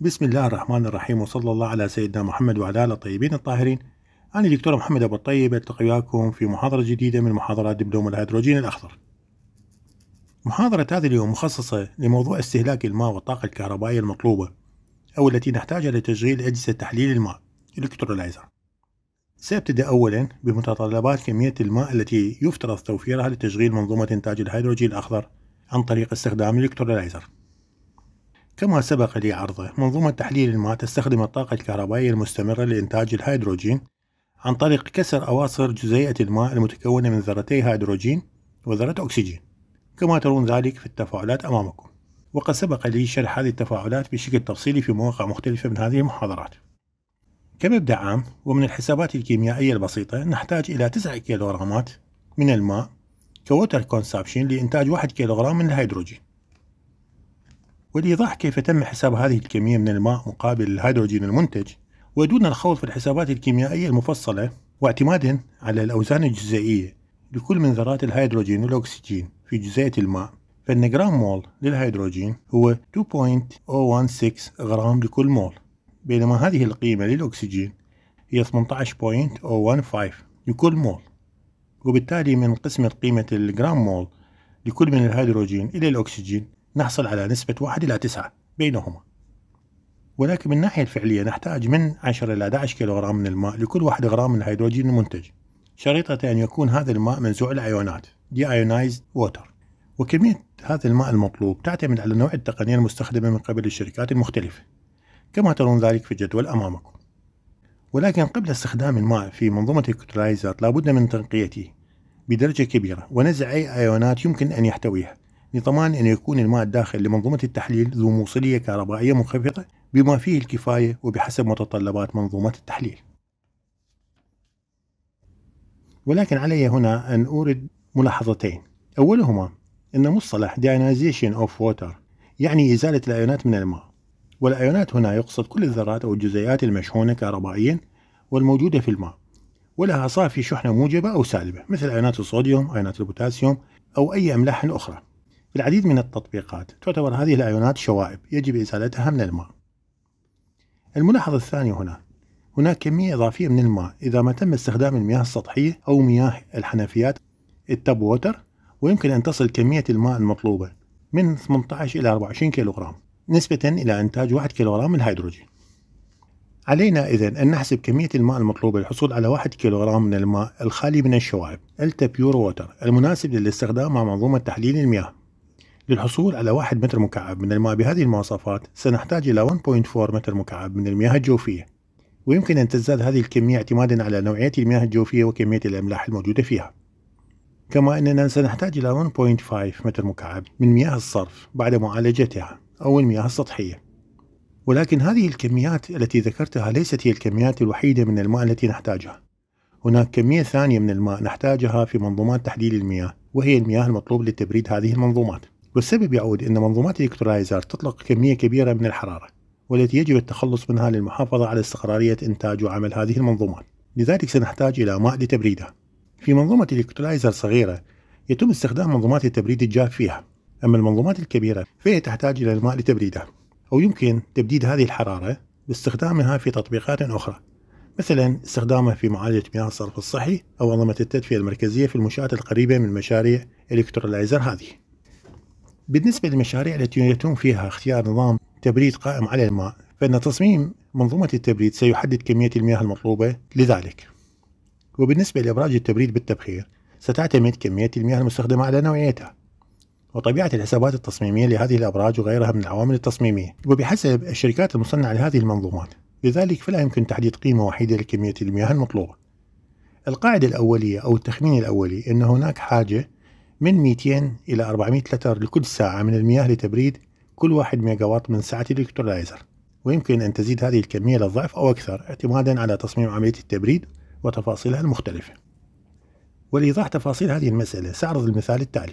بسم الله الرحمن الرحيم وصلى الله على سيدنا محمد وعلى آله الطيبين الطاهرين أنا الدكتور محمد أبو الطيب ألتقي وياكم في محاضرة جديدة من محاضرات دبلوم الهيدروجين الأخضر محاضرة هذا اليوم مخصصة لموضوع استهلاك الماء والطاقة الكهربائية المطلوبة أو التي نحتاجها لتشغيل أجهزة تحليل الماء الكترولايزر سأبتدأ أولا بمتطلبات كمية الماء التي يفترض توفيرها لتشغيل منظومة إنتاج الهيدروجين الأخضر عن طريق استخدام الإلكترولايزر كما سبق لي عرضه منظومة تحليل الماء تستخدم الطاقة الكهربائية المستمرة لإنتاج الهيدروجين عن طريق كسر أواصر جزيئة الماء المتكونة من ذرتي هيدروجين وذرة أكسجين كما ترون ذلك في التفاعلات أمامكم وقد سبق لي شرح هذه التفاعلات بشكل تفصيلي في مواقع مختلفة من هذه المحاضرات كمبدأ عام ومن الحسابات الكيميائية البسيطة نحتاج إلى 9 كيلوغرامات من الماء كووتر كونسابشن لإنتاج 1 كيلوغرام من الهيدروجين ولإيضاح كيف تم حساب هذه الكمية من الماء مقابل الهيدروجين المنتج ودون الخوض في الحسابات الكيميائية المفصلة واعتمادا على الأوزان الجزيئية لكل من ذرات الهيدروجين والأكسجين في جزيئة الماء فإن جرام مول للهيدروجين هو 2.016 غرام لكل مول بينما هذه القيمة للأكسجين هي 18.015 لكل مول وبالتالي من قسمة قيمة الجرام مول لكل من الهيدروجين إلى الأكسجين نحصل على نسبة واحد إلى تسعة بينهما ولكن من الناحية الفعلية نحتاج من 10 إلى 11 كيلوغرام من الماء لكل 1 غرام من الهيدروجين المنتج شريطة أن يكون هذا الماء منزوع الأيونات دي أيونايزد ووتر وكمية هذا الماء المطلوب تعتمد على نوع التقنية المستخدمة من قبل الشركات المختلفة كما ترون ذلك في الجدول أمامكم ولكن قبل استخدام الماء في منظومة الكتلايزر لابد من تنقيته بدرجة كبيرة ونزع أي أيونات يمكن أن يحتويها لضمان أن يكون الماء الداخل لمنظومة التحليل ذو موصلية كهربائية منخفضة بما فيه الكفاية وبحسب متطلبات منظومة التحليل ولكن علي هنا أن أورد ملاحظتين أولهما أن مصطلح deionization of water يعني إزالة الأيونات من الماء والأيونات هنا يقصد كل الذرات أو الجزيئات المشحونة كهربائيا والموجودة في الماء ولها صافي شحنة موجبة أو سالبة مثل أيونات الصوديوم أيونات البوتاسيوم أو أي أملاح أخرى بالعديد من التطبيقات تعتبر هذه الأيونات شوائب يجب إزالتها من الماء الملاحظ الثاني هنا هناك كمية إضافية من الماء إذا ما تم استخدام المياه السطحية أو مياه الحنفيات التاب ووتر ويمكن أن تصل كمية الماء المطلوبة من 18 إلى 24 كيلوغرام نسبة إلى إنتاج 1 كيلوغرام من الهيدروجين علينا إذا أن نحسب كمية الماء المطلوبة للحصول على 1 كيلوغرام من الماء الخالي من الشوائب التا بيور ووتر المناسب للاستخدام مع منظومة تحليل المياه للحصول على 1 متر مكعب من الماء بهذه المواصفات سنحتاج إلى 1.4 متر مكعب من المياه الجوفية ويمكن أن تزداد هذه الكمية اعتمادا على نوعية المياه الجوفية وكمية الأملاح الموجودة فيها كما أننا سنحتاج إلى 1.5 متر مكعب من مياه الصرف بعد معالجتها أو المياه السطحية ولكن هذه الكميات التي ذكرتها ليست هي الكميات الوحيدة من الماء التي نحتاجها هناك كمية ثانية من الماء نحتاجها في منظومات تحليل المياه وهي المياه المطلوب لتبريد هذه المنظومات والسبب يعود أن منظومات الإلكترولايزر تطلق كمية كبيرة من الحرارة والتي يجب التخلص منها للمحافظة على استقرارية إنتاج وعمل هذه المنظومات لذلك سنحتاج إلى ماء لتبريدها في منظومة الإلكترولايزر صغيرة يتم استخدام منظومات التبريد الجاف فيها أما المنظومات الكبيرة فهي تحتاج إلى الماء لتبريدها أو يمكن تبديد هذه الحرارة باستخدامها في تطبيقات أخرى مثلا استخدامها في معالجة مياه الصرف الصحي أو أنظمة التدفئة المركزية في المنشآت القريبة من مشاريع الإلكترولايزر هذه بالنسبة للمشاريع التي يتم فيها اختيار نظام تبريد قائم على الماء فإن تصميم منظومة التبريد سيحدد كمية المياه المطلوبة لذلك وبالنسبة لإبراج التبريد بالتبخير ستعتمد كمية المياه المستخدمة على نوعيتها وطبيعة الحسابات التصميمية لهذه الأبراج وغيرها من العوامل التصميمية وبحسب الشركات المصنعة لهذه المنظومات لذلك فلا يمكن تحديد قيمة وحيدة لكمية المياه المطلوبة القاعدة الأولية أو التخمين الأولي أن هناك حاجة من 200 إلى 400 لتر لكل ساعة من المياه لتبريد كل واحد ميجاوات من ساعة الإلكترولايزر ويمكن أن تزيد هذه الكمية للضعف أو أكثر اعتمادا على تصميم عملية التبريد وتفاصيلها المختلفة ولإيضاح تفاصيل هذه المسألة سأعرض المثال التالي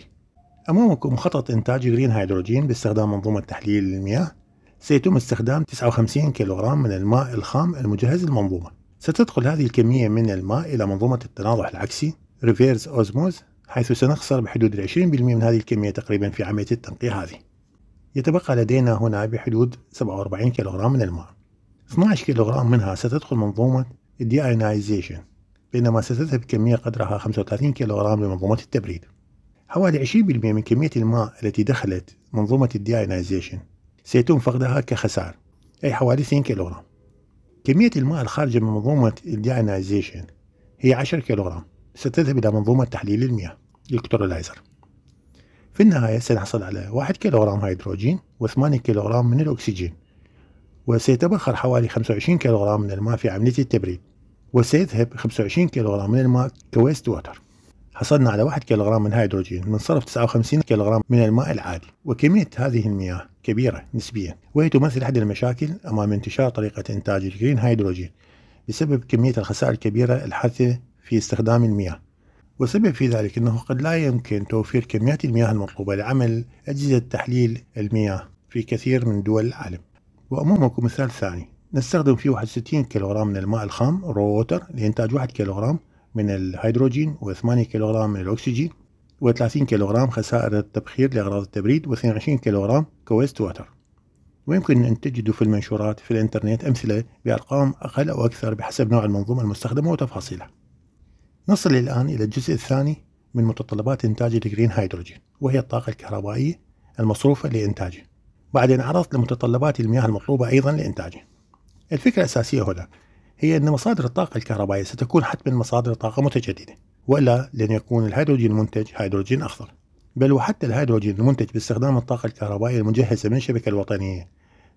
أمامكم خطط إنتاج جرين هيدروجين باستخدام منظومة تحليل المياه سيتم استخدام 59 كيلوغرام من الماء الخام المجهز للمنظومة ستدخل هذه الكمية من الماء إلى منظومة التناضح العكسي Reverse Osmose حيث سنخسر بحدود 20% من هذه الكمية تقريبا في عملية التنقية هذه يتبقى لدينا هنا بحدود 47 كيلوغرام من الماء 12 كيلوغرام منها ستدخل منظومة الدياينايزيشن بينما ستذهب كمية قدرها 35 كيلوغرام لمنظومة التبريد حوالي 20% من كمية الماء التي دخلت منظومة الدياينايزيشن سيتم فقدها كخسار أي حوالي 2 كيلوغرام كمية الماء الخارجة من منظومة الدياينايزيشن هي 10 كيلوغرام ستذهب إلى منظومة تحليل المياه الكترولايزر في النهاية سنحصل على واحد كيلوغرام هيدروجين و8 كيلوغرام من الأكسجين وسيتبخر حوالي 25 كيلوغرام من الماء في عملية التبريد وسيذهب 25 كيلوغرام من الماء كويست ووتر حصلنا على 1 كيلوغرام من هيدروجين من صرف 59 كيلوغرام من الماء العادي وكمية هذه المياه كبيرة نسبيا وهي تمثل أحد المشاكل أمام انتشار طريقة إنتاج الجرين هيدروجين بسبب كمية الخسائر الكبيرة الحادثة في استخدام المياه والسبب في ذلك أنه قد لا يمكن توفير كميات المياه المطلوبة لعمل أجهزة تحليل المياه في كثير من دول العالم وأمامكم مثال ثاني نستخدم فيه 61 كيلوغرام من الماء الخام رو ووتر لإنتاج 1 كيلوغرام من الهيدروجين و8 كيلوغرام من الأكسجين و30 كيلوغرام خسائر التبخير لأغراض التبريد و22 كيلوغرام كويست ووتر ويمكن أن تجدوا في المنشورات في الإنترنت أمثلة بأرقام أقل أو أكثر بحسب نوع المنظومة المستخدمة وتفاصيلها نصل الآن إلى الجزء الثاني من متطلبات إنتاج الجرين هيدروجين وهي الطاقة الكهربائية المصروفة لإنتاجه بعدين عرضت لمتطلبات المياه المطلوبة أيضا لإنتاجه الفكرة الأساسية هنا هي أن مصادر الطاقة الكهربائية ستكون حتما مصادر طاقة متجددة وإلا لن يكون الهيدروجين المنتج هيدروجين أخضر بل وحتى الهيدروجين المنتج باستخدام الطاقة الكهربائية المجهزة من الشبكة الوطنية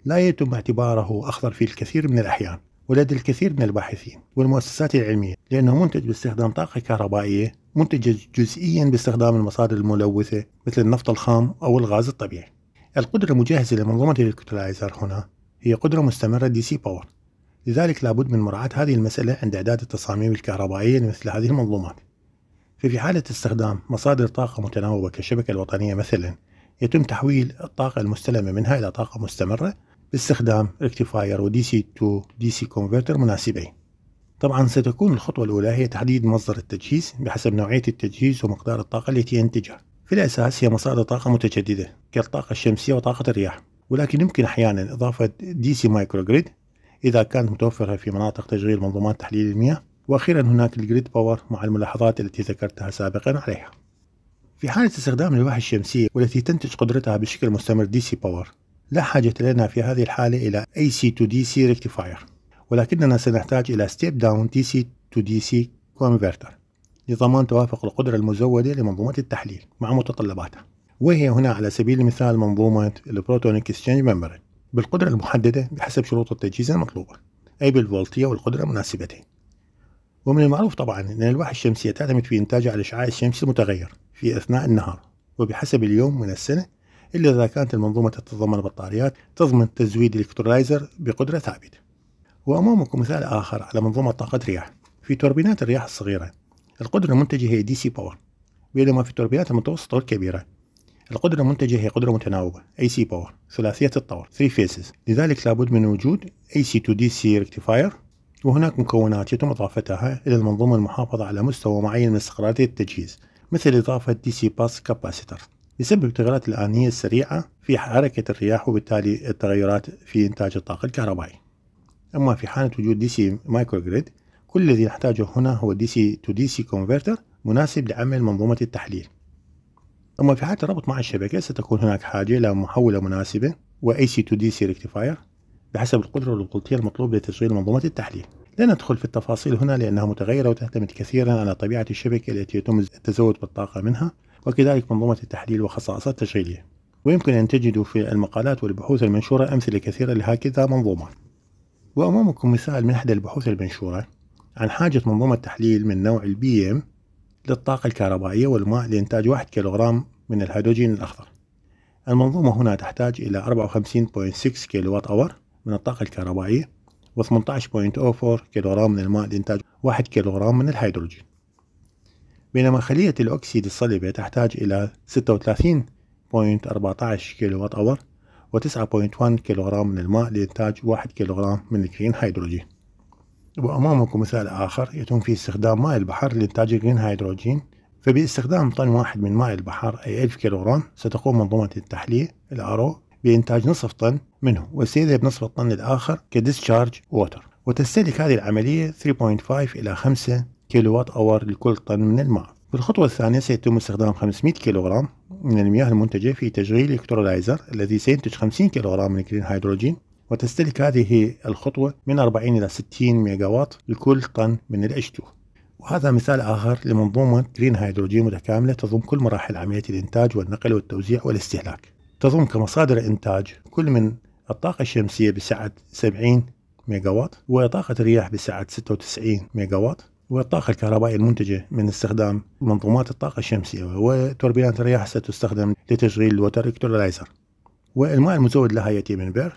لا يتم اعتباره أخضر في الكثير من الأحيان ولدى الكثير من الباحثين والمؤسسات العلمية لأنه منتج باستخدام طاقة كهربائية منتجة جزئيا باستخدام المصادر الملوثة مثل النفط الخام أو الغاز الطبيعي القدرة المجهزة لمنظومة الكتلايزر هنا هي قدرة مستمرة دي سي باور لذلك لابد من مراعاة هذه المسألة عند إعداد التصاميم الكهربائية لمثل هذه المنظومات ففي حالة استخدام مصادر طاقة متناوبة كالشبكة الوطنية مثلا يتم تحويل الطاقة المستلمة منها إلى طاقة مستمرة باستخدام ريكتيفاير ودي سي تو دي سي كونفرتر مناسبين طبعا ستكون الخطوة الأولى هي تحديد مصدر التجهيز بحسب نوعية التجهيز ومقدار الطاقة التي ينتجها في الأساس هي مصادر طاقة متجددة كالطاقة الشمسية وطاقة الرياح ولكن يمكن أحيانا إضافة دي سي مايكرو جريد إذا كانت متوفرة في مناطق تشغيل منظومات تحليل المياه وأخيرا هناك الجريد باور مع الملاحظات التي ذكرتها سابقا عليها في حالة استخدام الألواح الشمسية والتي تنتج قدرتها بشكل مستمر دي سي باور لا حاجة لنا في هذه الحالة إلى AC to DC rectifier ولكننا سنحتاج إلى step down DC to DC converter لضمان توافق القدرة المزودة لمنظومة التحليل مع متطلباتها وهي هنا على سبيل المثال منظومة البروتون اكسشينج ممبرين بالقدرة المحددة بحسب شروط التجهيز المطلوبة أي بالفولتية والقدرة مناسبته ومن المعروف طبعا أن الألواح الشمسية تعتمد في إنتاجها على الإشعاع الشمسي المتغير في أثناء النهار وبحسب اليوم من السنة إلا إذا كانت المنظومة تتضمن بطاريات تضمن تزويد الإلكترولايزر بقدرة ثابتة وأمامكم مثال آخر على منظومة طاقة رياح في توربينات الرياح الصغيرة القدرة المنتجة هي دي سي باور بينما في التوربينات المتوسطة والكبيرة القدرة المنتجة هي قدرة متناوبة AC باور ثلاثية الطور 3 phases لذلك لابد من وجود AC to DC rectifier وهناك مكونات يتم إضافتها إلى المنظومة المحافظة على مستوى معين من استقرارية التجهيز مثل إضافة DC باس capacitor يسبب التغيرات الآنية السريعة في حركة الرياح وبالتالي التغيرات في إنتاج الطاقة الكهربائي أما في حالة وجود دي سي مايكرو جريد كل الذي نحتاجه هنا هو دي سي تو دي سي كونفرتر مناسب لعمل منظومة التحليل أما في حالة الربط مع الشبكة ستكون هناك حاجة إلى محولة مناسبة و AC to DC rectifier بحسب القدرة والقلطية المطلوبة لتشغيل منظومة التحليل لا ندخل في التفاصيل هنا لأنها متغيرة وتعتمد كثيرا على طبيعة الشبكة التي يتم التزود بالطاقة منها وكذلك منظومة التحليل وخصائصها التشغيلية ويمكن أن تجدوا في المقالات والبحوث المنشورة أمثلة كثيرة لهكذا منظومة وأمامكم مثال من إحدى البحوث المنشورة عن حاجة منظومة تحليل من نوع البي ام للطاقة الكهربائية والماء لإنتاج 1 كيلوغرام من الهيدروجين الأخضر المنظومة هنا تحتاج إلى 54.6 كيلووات أور من الطاقة الكهربائية و18.04 كيلوغرام من الماء لإنتاج 1 كيلوغرام من الهيدروجين بينما خلية الأكسيد الصلبة تحتاج إلى 36.14 كيلو أور و9.1 كيلوغرام من الماء لإنتاج 1 كيلوغرام من الجرين هيدروجين وأمامكم مثال آخر يتم فيه استخدام ماء البحر لإنتاج الجرين هيدروجين فباستخدام طن واحد من ماء البحر أي 1000 كيلوغرام ستقوم منظومة التحلية الأرو بإنتاج نصف طن منه وسيذهب نصف الطن الآخر كديسشارج ووتر وتستهلك هذه العملية 3.5 إلى 5 كيلووات اور لكل طن من الماء بالخطوة الثانية سيتم استخدام 500 كيلوغرام من المياه المنتجة في تشغيل إلكترولايزر الذي سينتج 50 كيلوغرام من أكسجين هيدروجين وتستهلك هذه الخطوة من 40 إلى 60 ميجاوات لكل طن من الاش 2 وهذا مثال آخر لمنظومة جرين هيدروجين متكاملة تضم كل مراحل عملية الإنتاج والنقل والتوزيع والاستهلاك تضم كمصادر إنتاج كل من الطاقة الشمسية بسعة 70 ميجاوات وطاقة الرياح بسعة 96 ميجاوات والطاقة الكهربائية المنتجة من استخدام منظومات الطاقة الشمسية وتوربينات الرياح ستستخدم لتشغيل الوتر إلكترولايزر والماء المزود لها يأتي من بئر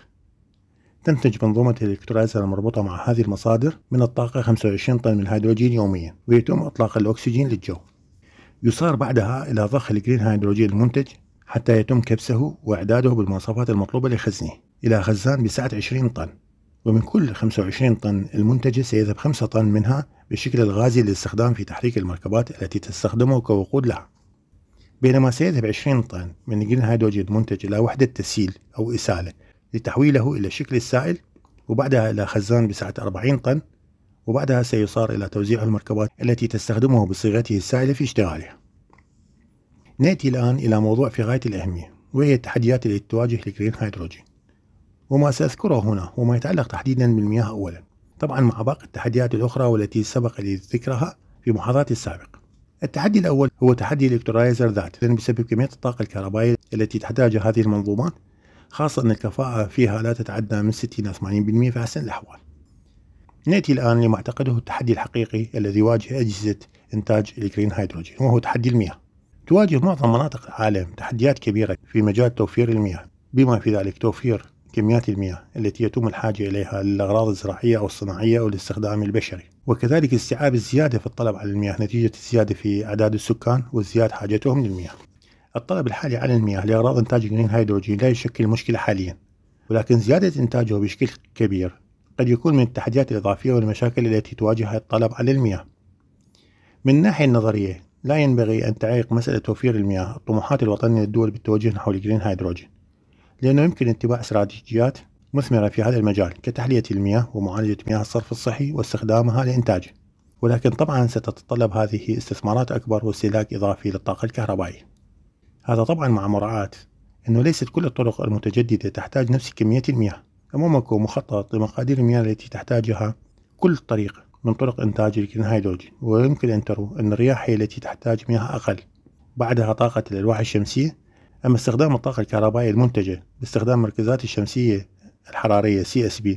تنتج منظومة الإلكترولايزر المربوطة مع هذه المصادر من الطاقة 25 طن من الهيدروجين يوميا ويتم إطلاق الأكسجين للجو يصار بعدها إلى ضخ الجرين هيدروجين المنتج حتى يتم كبسه وإعداده بالمواصفات المطلوبة لخزنه إلى خزان بسعة 20 طن ومن كل 25 طن المنتجة سيذهب 5 طن منها بالشكل الغازي للاستخدام في تحريك المركبات التي تستخدمه كوقود لها بينما سيذهب 20 طن من جرين هيدروجين منتج إلى وحدة تسييل أو إسالة لتحويله إلى الشكل السائل وبعدها إلى خزان بسعة 40 طن وبعدها سيصار إلى توزيع المركبات التي تستخدمه بصيغته السائلة في اشتغالها نأتي الآن إلى موضوع في غاية الأهمية وهي التحديات التي تواجه الجرين هيدروجين وما سأذكره هنا وما يتعلق تحديدا بالمياه أولا طبعا مع باقي التحديات الأخرى والتي سبق لي ذكرها في محاضراتي السابقة التحدي الأول هو تحدي الإلكترولايزر ذات لأنه بسبب كمية الطاقة الكهربائية التي تحتاجها هذه المنظومات خاصة أن الكفاءة فيها لا تتعدى من 60 إلى 80% في أحسن الأحوال نأتي الآن لما أعتقده التحدي الحقيقي الذي يواجه أجهزة إنتاج الجرين هيدروجين وهو تحدي المياه تواجه معظم مناطق العالم تحديات كبيرة في مجال توفير المياه بما في ذلك توفير كميات المياه التي يتم الحاجة إليها للأغراض الزراعية أو الصناعية أو الاستخدام البشري وكذلك استيعاب الزيادة في الطلب على المياه نتيجة الزيادة في أعداد السكان وزيادة حاجتهم للمياه الطلب الحالي على المياه لأغراض إنتاج جرين هيدروجين لا يشكل مشكلة حاليا ولكن زيادة إنتاجه بشكل كبير قد يكون من التحديات الإضافية والمشاكل التي تواجهها الطلب على المياه من الناحية النظرية لا ينبغي أن تعيق مسألة توفير المياه الطموحات الوطنية للدول بالتوجه نحو الجرين هيدروجين لأنه يمكن اتباع استراتيجيات مثمرة في هذا المجال كتحلية المياه ومعالجة مياه الصرف الصحي واستخدامها لإنتاجه ولكن طبعا ستتطلب هذه استثمارات أكبر واستهلاك إضافي للطاقة الكهربائية هذا طبعا مع مراعاة أنه ليست كل الطرق المتجددة تحتاج نفس كمية المياه أمامك مخطط لمقادير المياه التي تحتاجها كل طريق من طرق إنتاج الهيدروجين ويمكن أن تروا أن الرياح هي التي تحتاج مياه أقل بعدها طاقة الألواح الشمسية أما استخدام الطاقة الكهربائية المنتجة باستخدام مركزات الشمسية الحرارية CSB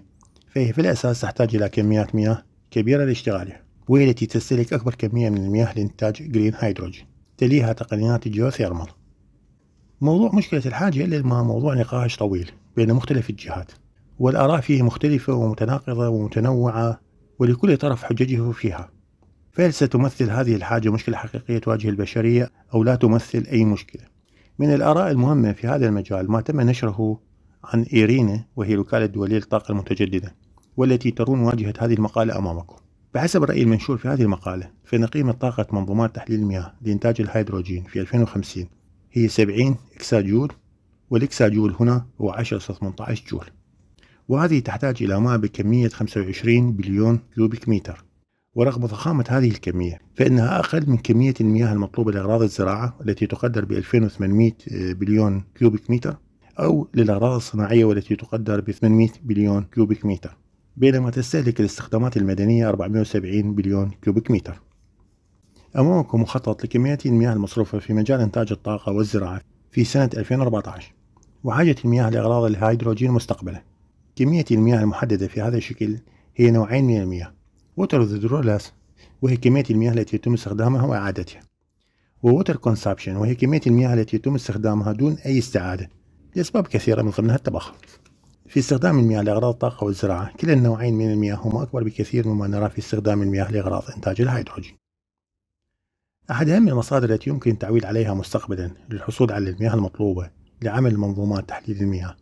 فهي في الأساس تحتاج إلى كميات مياه كبيرة لاشتغالها وهي التي تستهلك أكبر كمية من المياه لإنتاج جرين هيدروجين تليها تقنيات الجيوثيرمال موضوع مشكلة الحاجة للماء موضوع نقاش طويل بين مختلف الجهات والآراء فيه مختلفة ومتناقضة ومتنوعة ولكل طرف حججه فيها فهل ستمثل هذه الحاجة مشكلة حقيقية تواجه البشرية أو لا تمثل أي مشكلة من الآراء المهمة في هذا المجال ما تم نشره عن إيرينا وهي الوكالة الدولية للطاقة المتجددة والتي ترون واجهة هذه المقالة أمامكم بحسب الرأي المنشور في هذه المقالة فإن قيمة طاقة منظومات تحليل المياه لإنتاج الهيدروجين في 2050 هي 70 إكساجول والإكساجول هنا هو 10 18 جول وهذه تحتاج إلى ماء بكمية 25 بليون كوبيك متر ورغم ضخامة هذه الكمية فإنها أقل من كمية المياه المطلوبة لأغراض الزراعة التي تقدر ب 2800 بليون كيوبيك متر أو للأغراض الصناعية والتي تقدر ب 800 بليون كيوبيك متر بينما تستهلك الاستخدامات المدنية 470 بليون كيوبيك متر أمامكم مخطط لكميات المياه المصروفة في مجال إنتاج الطاقة والزراعة في سنة 2014 وحاجة المياه لأغراض الهيدروجين مستقبلا كمية المياه المحددة في هذا الشكل هي نوعين من المياه water is drawerless وهي كمية المياه التي يتم استخدامها وإعادتها ووتر كونسابشن وهي كمية المياه التي يتم استخدامها دون أي استعادة لأسباب كثيرة من ضمنها التبخر في استخدام المياه لأغراض الطاقة والزراعة كلا النوعين من المياه هما أكبر بكثير مما نراه في استخدام المياه لأغراض إنتاج الهيدروجين أحد أهم المصادر التي يمكن التعويل عليها مستقبلا للحصول على المياه المطلوبة لعمل منظومات تحليل المياه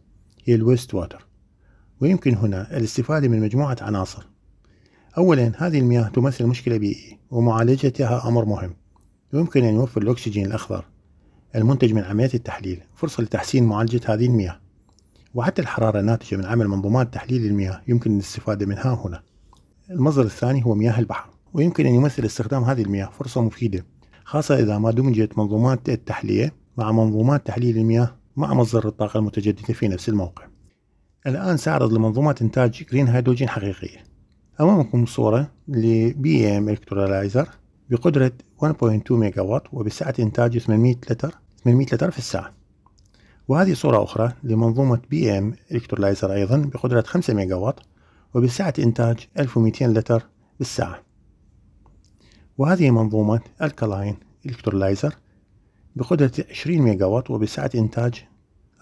هي الويست ووتر ويمكن هنا الاستفادة من مجموعة عناصر أولا هذه المياه تمثل مشكلة بيئية ومعالجتها أمر مهم يمكن أن يوفر الأكسجين الأخضر المنتج من عملية التحليل فرصة لتحسين معالجة هذه المياه وحتى الحرارة الناتجة من عمل منظومات تحليل المياه يمكن الاستفادة منها هنا المصدر الثاني هو مياه البحر ويمكن أن يمثل استخدام هذه المياه فرصة مفيدة خاصة إذا ما دمجت منظومات التحلية مع منظومات تحليل المياه مع مصدر الطاقة المتجددة في نفس الموقع الآن سأعرض لمنظومات إنتاج جرين هيدروجين حقيقية أمامكم صورة لـ BAM إلكترولايزر بقدرة 1.2 ميجا وات وبسعة إنتاج 800 لتر 800 لتر في الساعة وهذه صورة أخرى لمنظومة BAM إلكترولايزر أيضا بقدرة 5 ميجا وات وبسعة إنتاج 1200 لتر في الساعة وهذه منظومة الكالاين إلكترولايزر بقدرة 20 ميجا وات وبسعة إنتاج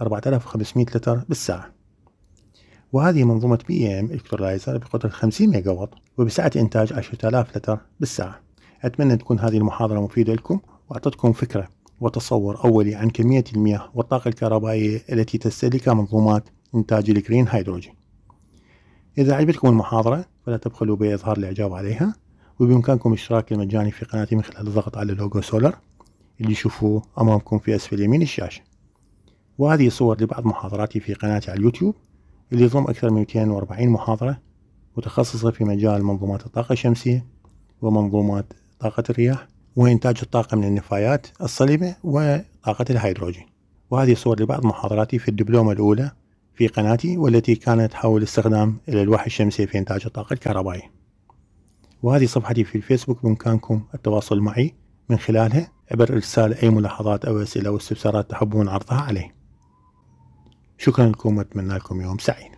4500 لتر بالساعة وهذه منظومة بي ام الكترولايزر بقدرة 50 ميجا وات وبسعة إنتاج 10000 لتر بالساعة أتمنى تكون هذه المحاضرة مفيدة لكم وأعطتكم فكرة وتصور أولي عن كمية المياه والطاقة الكهربائية التي تستهلكها منظومات إنتاج الجرين هيدروجين إذا عجبتكم المحاضرة فلا تبخلوا بإظهار الإعجاب عليها وبإمكانكم الاشتراك المجاني في قناتي من خلال الضغط على لوجو سولر اللي تشوفوه أمامكم في أسفل يمين الشاشة وهذه صور لبعض محاضراتي في قناتي على اليوتيوب اللي يضم أكثر من 240 محاضرة متخصصة في مجال منظومات الطاقة الشمسية ومنظومات طاقة الرياح وإنتاج الطاقة من النفايات الصلبة وطاقة الهيدروجين وهذه صور لبعض محاضراتي في الدبلومة الأولى في قناتي والتي كانت حول استخدام الألواح الشمسية في إنتاج الطاقة الكهربائية وهذه صفحتي في الفيسبوك بإمكانكم التواصل معي من خلالها عبر إرسال أي ملاحظات أو أسئلة أو استفسارات تحبون عرضها عليه شكرا لكم واتمنى لكم يوم سعيد